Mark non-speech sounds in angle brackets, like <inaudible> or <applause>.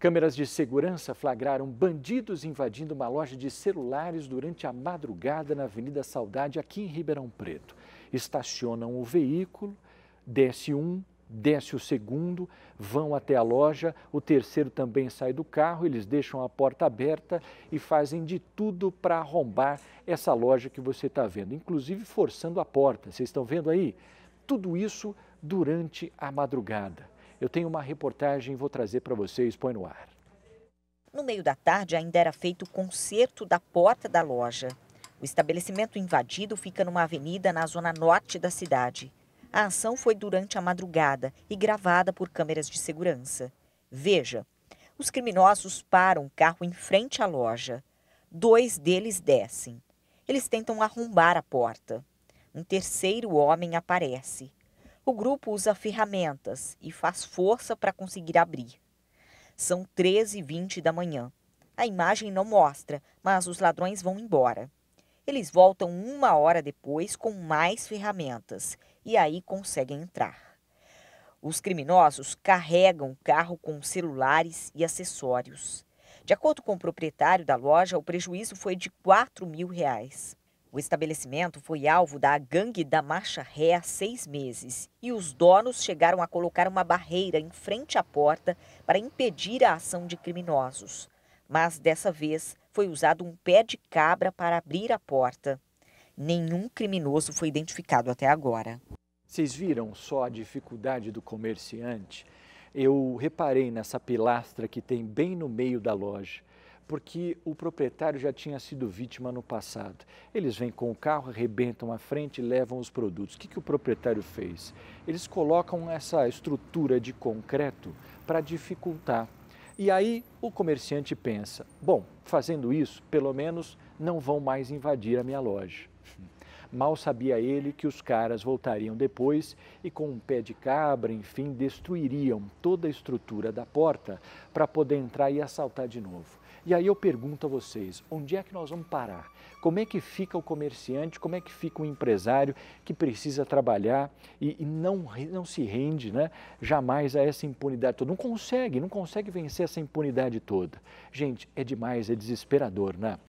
Câmeras de segurança flagraram bandidos invadindo uma loja de celulares durante a madrugada na Avenida Saudade, aqui em Ribeirão Preto. Estacionam o veículo, desce um, desce o segundo, vão até a loja, o terceiro também sai do carro, eles deixam a porta aberta e fazem de tudo para arrombar essa loja que você está vendo, inclusive forçando a porta. Vocês estão vendo aí? Tudo isso durante a madrugada. Eu tenho uma reportagem e vou trazer para vocês, põe no ar. No meio da tarde ainda era feito o concerto da porta da loja. O estabelecimento invadido fica numa avenida na zona norte da cidade. A ação foi durante a madrugada e gravada por câmeras de segurança. Veja, os criminosos param o carro em frente à loja. Dois deles descem. Eles tentam arrombar a porta. Um terceiro homem aparece. O grupo usa ferramentas e faz força para conseguir abrir. São 13h20 da manhã. A imagem não mostra, mas os ladrões vão embora. Eles voltam uma hora depois com mais ferramentas e aí conseguem entrar. Os criminosos carregam o carro com celulares e acessórios. De acordo com o proprietário da loja, o prejuízo foi de 4 mil reais. O estabelecimento foi alvo da gangue da Marcha Ré há seis meses e os donos chegaram a colocar uma barreira em frente à porta para impedir a ação de criminosos. Mas dessa vez foi usado um pé de cabra para abrir a porta. Nenhum criminoso foi identificado até agora. Vocês viram só a dificuldade do comerciante? Eu reparei nessa pilastra que tem bem no meio da loja porque o proprietário já tinha sido vítima no passado. Eles vêm com o carro, arrebentam a frente e levam os produtos. O que, que o proprietário fez? Eles colocam essa estrutura de concreto para dificultar. E aí o comerciante pensa: bom, fazendo isso, pelo menos não vão mais invadir a minha loja. <laughs> Mal sabia ele que os caras voltariam depois e, com um pé de cabra, enfim, destruiriam toda a estrutura da porta para poder entrar e assaltar de novo. E aí eu pergunto a vocês, onde é que nós vamos parar? Como é que fica o comerciante, como é que fica o empresário que precisa trabalhar e, e não, não se rende né, jamais a essa impunidade toda? Não consegue, não consegue vencer essa impunidade toda. Gente, é demais, é desesperador, né?